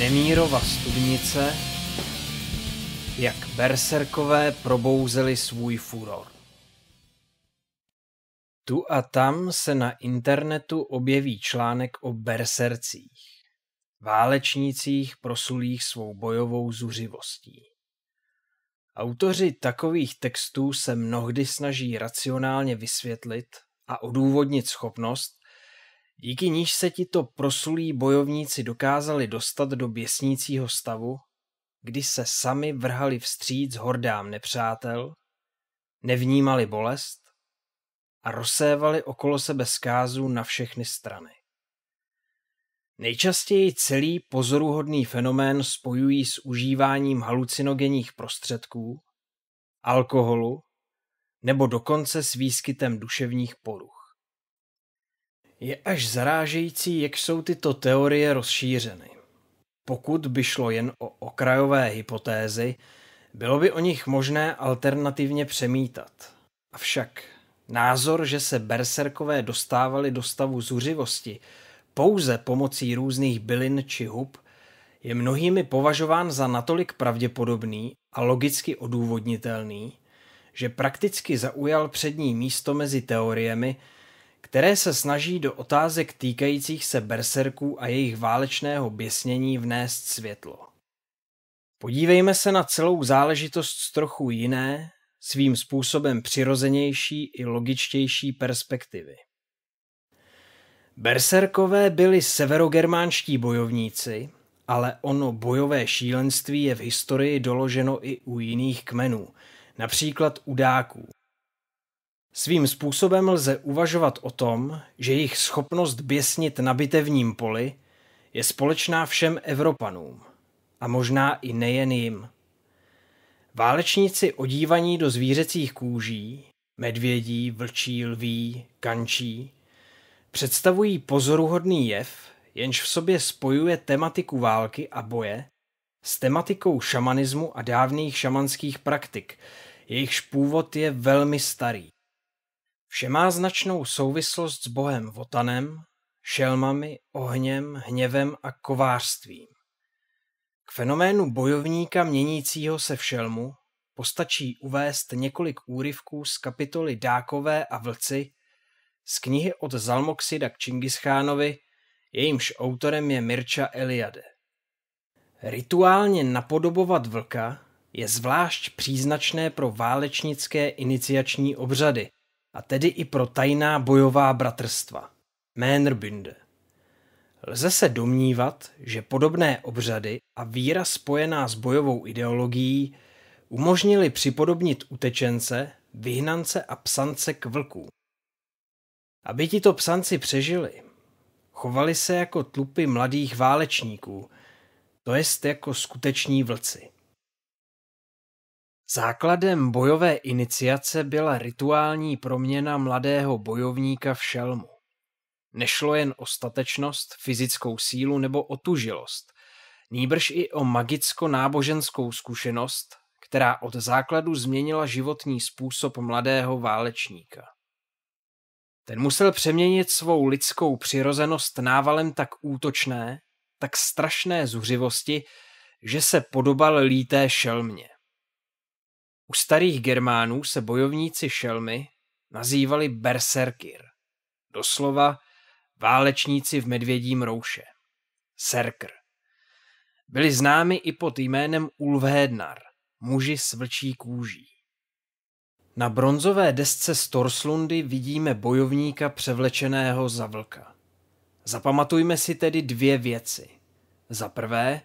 Nemírova studnice, jak berserkové probouzeli svůj furor. Tu a tam se na internetu objeví článek o bersercích, válečnících prosulých svou bojovou zuřivostí. Autoři takových textů se mnohdy snaží racionálně vysvětlit a odůvodnit schopnost, díky níž se tito prosulí bojovníci dokázali dostat do běsnícího stavu, kdy se sami vrhali vstříc hordám nepřátel, nevnímali bolest a rozsévali okolo sebe zkázu na všechny strany. Nejčastěji celý pozoruhodný fenomén spojují s užíváním halucinogenních prostředků, alkoholu nebo dokonce s výskytem duševních poruch. Je až zarážející, jak jsou tyto teorie rozšířeny. Pokud by šlo jen o okrajové hypotézy, bylo by o nich možné alternativně přemítat. Avšak názor, že se berserkové dostávali do stavu zuřivosti pouze pomocí různých bylin či hub, je mnohými považován za natolik pravděpodobný a logicky odůvodnitelný, že prakticky zaujal přední místo mezi teoriemi, které se snaží do otázek týkajících se berserků a jejich válečného běsnění vnést světlo. Podívejme se na celou záležitost z trochu jiné, svým způsobem přirozenější i logičtější perspektivy. Berserkové byli severogermánští bojovníci, ale ono bojové šílenství je v historii doloženo i u jiných kmenů, například u dáků. Svým způsobem lze uvažovat o tom, že jejich schopnost běsnit na bitevním poli je společná všem Evropanům a možná i nejen jim. Válečníci odívaní do zvířecích kůží, medvědí, vlčí, lví, kančí, představují pozoruhodný jev, jenž v sobě spojuje tematiku války a boje s tematikou šamanismu a dávných šamanských praktik, jejichž původ je velmi starý. Vše má značnou souvislost s bohem Votanem, šelmami, ohněm, hněvem a kovářstvím. K fenoménu bojovníka měnícího se v šelmu postačí uvést několik úryvků z kapitoly Dákové a vlci z knihy od Zalmoxida k Čingischánovi, jejímž autorem je Mirča Eliade. Rituálně napodobovat vlka je zvlášť příznačné pro válečnické iniciační obřady – a tedy i pro tajná bojová bratrstva, Mänerbünde. Lze se domnívat, že podobné obřady a víra spojená s bojovou ideologií umožnili připodobnit utečence, vyhnance a psance k vlkům. Aby tito psanci přežili, chovali se jako tlupy mladých válečníků, to jest jako skuteční vlci. Základem bojové iniciace byla rituální proměna mladého bojovníka v šelmu. Nešlo jen o statečnost, fyzickou sílu nebo otužilost, nýbrž i o magicko-náboženskou zkušenost, která od základu změnila životní způsob mladého válečníka. Ten musel přeměnit svou lidskou přirozenost návalem tak útočné, tak strašné zuřivosti, že se podobal líté šelmě. U starých Germánů se bojovníci šelmy nazývali berserkir, doslova válečníci v medvědím rouše, serkr. Byli známi i pod jménem Ulvhednar, muži s vlčí kůží. Na bronzové desce z Torslundy vidíme bojovníka převlečeného za vlka. Zapamatujme si tedy dvě věci. Za prvé,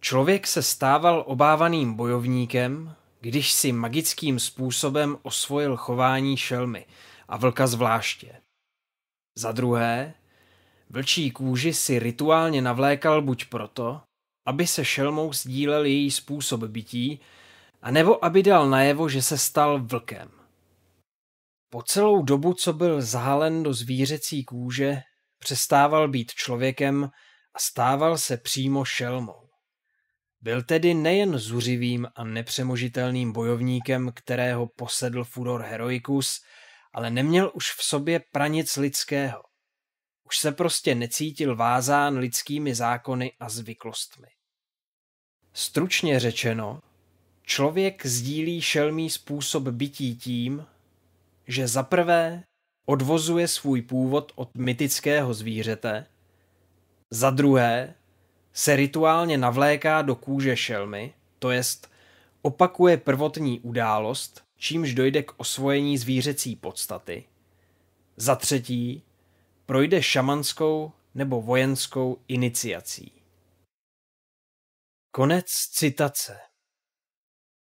člověk se stával obávaným bojovníkem, když si magickým způsobem osvojil chování šelmy a vlka zvláště. Za druhé, vlčí kůži si rituálně navlékal buď proto, aby se šelmou sdílel její způsob bytí, anebo aby dal najevo, že se stal vlkem. Po celou dobu, co byl zahalen do zvířecí kůže, přestával být člověkem a stával se přímo šelmou. Byl tedy nejen zuřivým a nepřemožitelným bojovníkem, kterého posedl furor Heroicus, ale neměl už v sobě pranic lidského. Už se prostě necítil vázán lidskými zákony a zvyklostmi. Stručně řečeno, člověk sdílí šelmý způsob bytí tím, že zaprvé odvozuje svůj původ od mytického zvířete, za druhé se rituálně navléká do kůže šelmy, to jest opakuje prvotní událost, čímž dojde k osvojení zvířecí podstaty. Za třetí, projde šamanskou nebo vojenskou iniciací. Konec citace.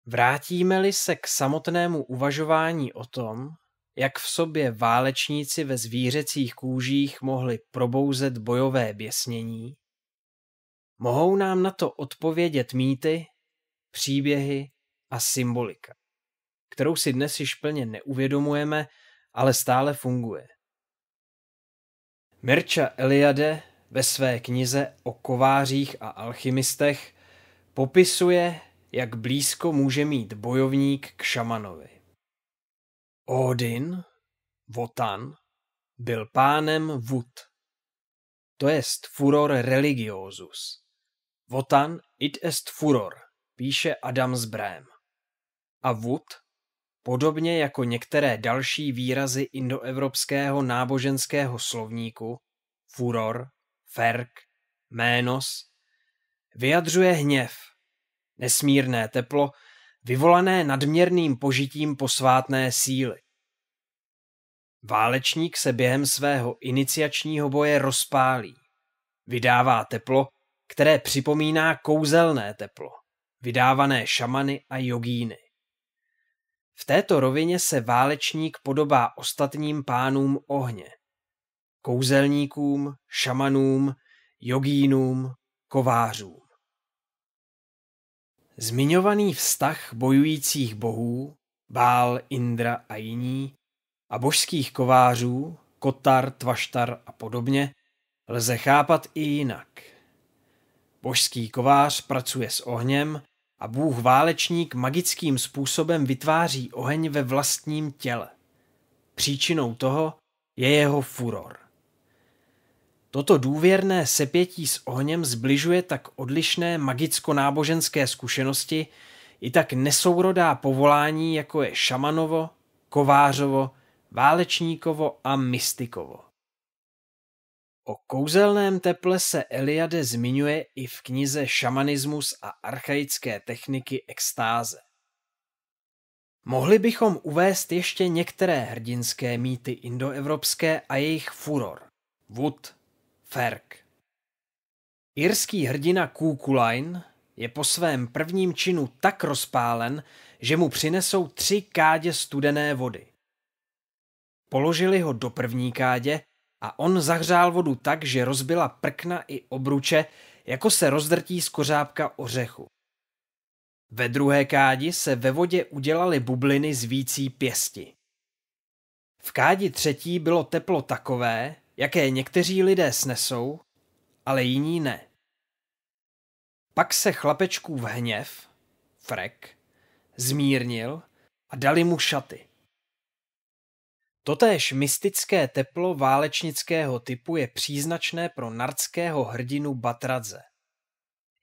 Vrátíme-li se k samotnému uvažování o tom, jak v sobě válečníci ve zvířecích kůžích mohli probouzet bojové běsnění, mohou nám na to odpovědět mýty, příběhy a symbolika, kterou si dnes již plně neuvědomujeme, ale stále funguje. Mirča Eliade ve své knize o kovářích a alchymistech popisuje, jak blízko může mít bojovník k šamanovi. Odin, Votan, byl pánem Vud, to jest furor religiosus, Votan it est furor, píše Adam z Brém. A Wood, podobně jako některé další výrazy indoevropského náboženského slovníku, furor, ferk, ménos, vyjadřuje hněv, nesmírné teplo, vyvolané nadměrným požitím posvátné síly. Válečník se během svého iniciačního boje rozpálí, vydává teplo, které připomíná kouzelné teplo, vydávané šamany a jogíny. V této rovině se válečník podobá ostatním pánům ohně. Kouzelníkům, šamanům, jogínům, kovářům. Zmiňovaný vztah bojujících bohů, Bál, Indra a jiní, a božských kovářů, Kotar, Tvaštar a podobně, lze chápat i jinak – Božský kovář pracuje s ohněm a Bůh válečník magickým způsobem vytváří oheň ve vlastním těle. Příčinou toho je jeho furor. Toto důvěrné sepětí s ohněm zbližuje tak odlišné magicko-náboženské zkušenosti i tak nesourodá povolání, jako je šamanovo, kovářovo, válečníkovo a mystikovo. O kouzelném teple se Eliade zmiňuje i v knize Šamanismus a archaické techniky extáze. Mohli bychom uvést ještě některé hrdinské mýty indoevropské a jejich furor. Wood, Ferk. Irský hrdina Kukulain je po svém prvním činu tak rozpálen, že mu přinesou tři kádě studené vody. Položili ho do první kádě a on zahřál vodu tak, že rozbila prkna i obruče, jako se rozdrtí z kořápka ořechu. Ve druhé kádi se ve vodě udělaly bubliny z vící pěsti. V kádi třetí bylo teplo takové, jaké někteří lidé snesou, ale jiní ne. Pak se chlapečkův hněv, frek, zmírnil a dali mu šaty. Totéž mystické teplo válečnického typu je příznačné pro nardského hrdinu Batradze.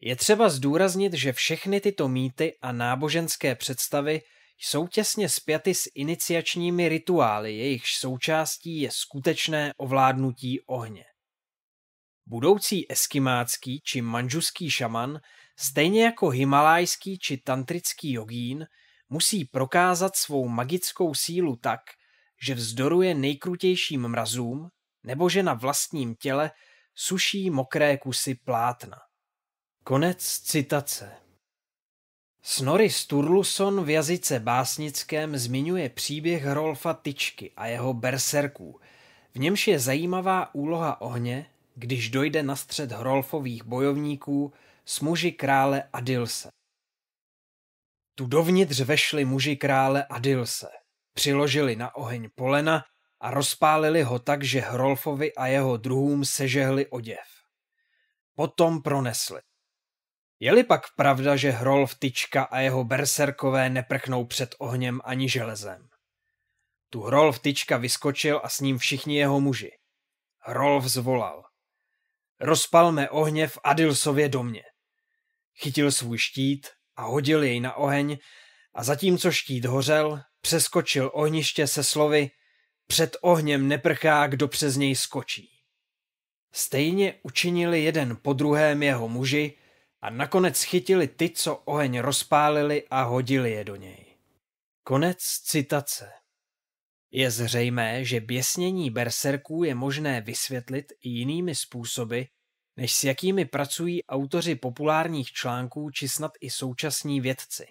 Je třeba zdůraznit, že všechny tyto mýty a náboženské představy jsou těsně spjaty s iniciačními rituály, jejichž součástí je skutečné ovládnutí ohně. Budoucí eskimácký či manžuský šaman, stejně jako himalajský či tantrický jogín, musí prokázat svou magickou sílu tak, že vzdoruje nejkrutějším mrazům nebo že na vlastním těle suší mokré kusy plátna. Konec citace. Snorri Sturluson v jazyce básnickém zmiňuje příběh Rolfa Tyčky a jeho berserků, v němž je zajímavá úloha ohně, když dojde na střed Hrolfových bojovníků s muži krále Adilse. Tu dovnitř vešli muži krále Adilse – Přiložili na oheň polena a rozpálili ho tak, že Hrolfovi a jeho druhům sežehli oděv. Potom pronesli. Je-li pak pravda, že Hrolf Tyčka a jeho berserkové neprchnou před ohněm ani železem? Tu Hrolf Tyčka vyskočil a s ním všichni jeho muži. Hrolf zvolal. Rozpalme ohně v Adilsově domě. Chytil svůj štít a hodil jej na oheň a zatímco štít hořel, přeskočil ohniště se slovy před ohněm neprchá, kdo přes něj skočí. Stejně učinili jeden po druhém jeho muži a nakonec chytili ty, co oheň rozpálili a hodili je do něj. Konec citace. Je zřejmé, že běsnění berserků je možné vysvětlit i jinými způsoby, než s jakými pracují autoři populárních článků či snad i současní vědci.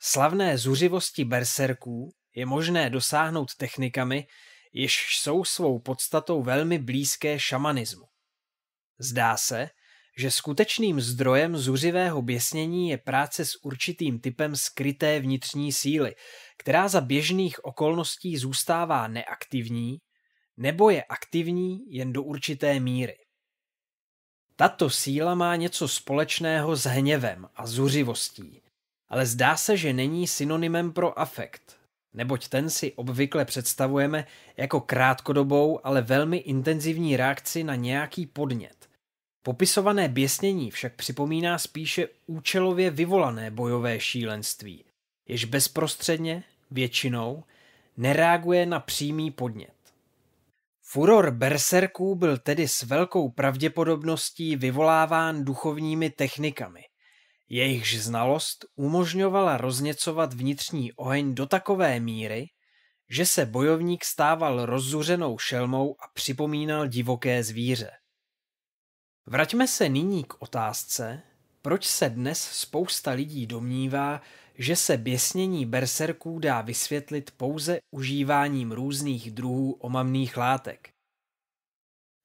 Slavné zuřivosti berserků je možné dosáhnout technikami, jež jsou svou podstatou velmi blízké šamanismu. Zdá se, že skutečným zdrojem zuřivého běsnění je práce s určitým typem skryté vnitřní síly, která za běžných okolností zůstává neaktivní, nebo je aktivní jen do určité míry. Tato síla má něco společného s hněvem a zuřivostí, ale zdá se, že není synonymem pro afekt, neboť ten si obvykle představujeme jako krátkodobou, ale velmi intenzivní reakci na nějaký podnět. Popisované běsnění však připomíná spíše účelově vyvolané bojové šílenství, jež bezprostředně, většinou, nereaguje na přímý podnět. Furor berserků byl tedy s velkou pravděpodobností vyvoláván duchovními technikami – Jejichž znalost umožňovala rozněcovat vnitřní oheň do takové míry, že se bojovník stával rozzuřenou šelmou a připomínal divoké zvíře. Vraťme se nyní k otázce, proč se dnes spousta lidí domnívá, že se běsnění berserků dá vysvětlit pouze užíváním různých druhů omamných látek.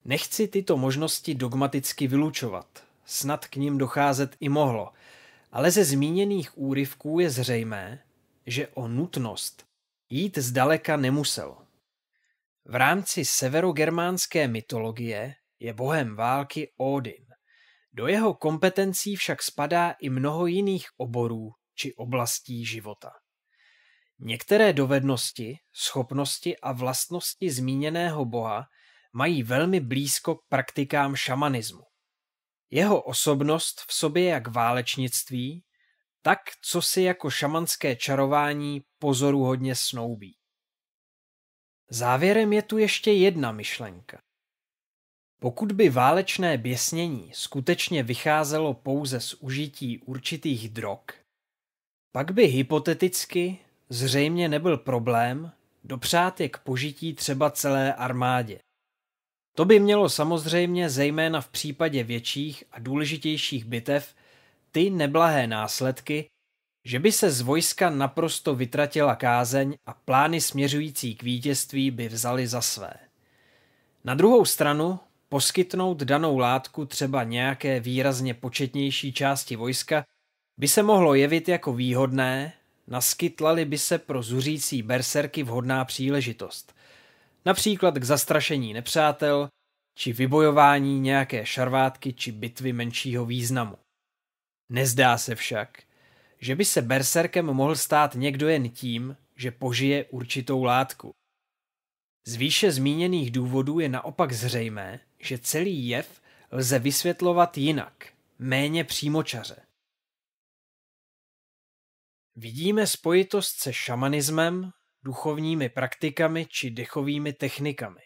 Nechci tyto možnosti dogmaticky vylučovat, snad k ním docházet i mohlo. Ale ze zmíněných úryvků je zřejmé, že o nutnost jít zdaleka nemuselo. V rámci severogermánské mytologie je bohem války Odin. Do jeho kompetencí však spadá i mnoho jiných oborů či oblastí života. Některé dovednosti, schopnosti a vlastnosti zmíněného boha mají velmi blízko k praktikám šamanismu. Jeho osobnost v sobě jak válečnictví, tak co si jako šamanské čarování pozoru hodně snoubí. Závěrem je tu ještě jedna myšlenka. Pokud by válečné běsnění skutečně vycházelo pouze z užití určitých drog, pak by hypoteticky zřejmě nebyl problém dopřát je k požití třeba celé armádě. To by mělo samozřejmě zejména v případě větších a důležitějších bitev ty neblahé následky, že by se z vojska naprosto vytratila kázeň a plány směřující k vítězství by vzali za své. Na druhou stranu, poskytnout danou látku třeba nějaké výrazně početnější části vojska by se mohlo jevit jako výhodné, naskytlali by se pro zuřící berserky vhodná příležitost – například k zastrašení nepřátel či vybojování nějaké šarvátky či bitvy menšího významu. Nezdá se však, že by se berserkem mohl stát někdo jen tím, že požije určitou látku. Z výše zmíněných důvodů je naopak zřejmé, že celý jev lze vysvětlovat jinak, méně přímočaře. Vidíme spojitost se šamanismem, duchovními praktikami či dechovými technikami.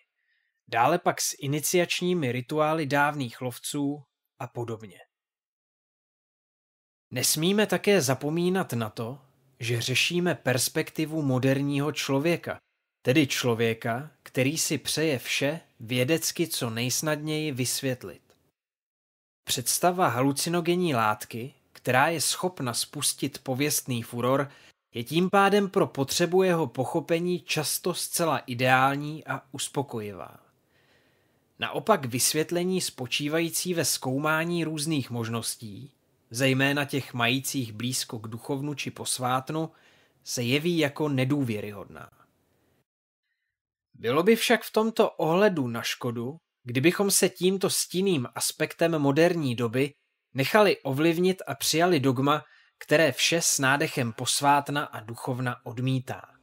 Dále pak s iniciačními rituály dávných lovců a podobně. Nesmíme také zapomínat na to, že řešíme perspektivu moderního člověka, tedy člověka, který si přeje vše vědecky co nejsnadněji vysvětlit. Představa halucinogenní látky, která je schopna spustit pověstný furor, je tím pádem pro potřebu jeho pochopení často zcela ideální a uspokojivá. Naopak vysvětlení spočívající ve zkoumání různých možností, zejména těch majících blízko k duchovnu či posvátnu, se jeví jako nedůvěryhodná. Bylo by však v tomto ohledu na škodu, kdybychom se tímto stinným aspektem moderní doby nechali ovlivnit a přijali dogma, které vše s nádechem posvátna a duchovna odmítá.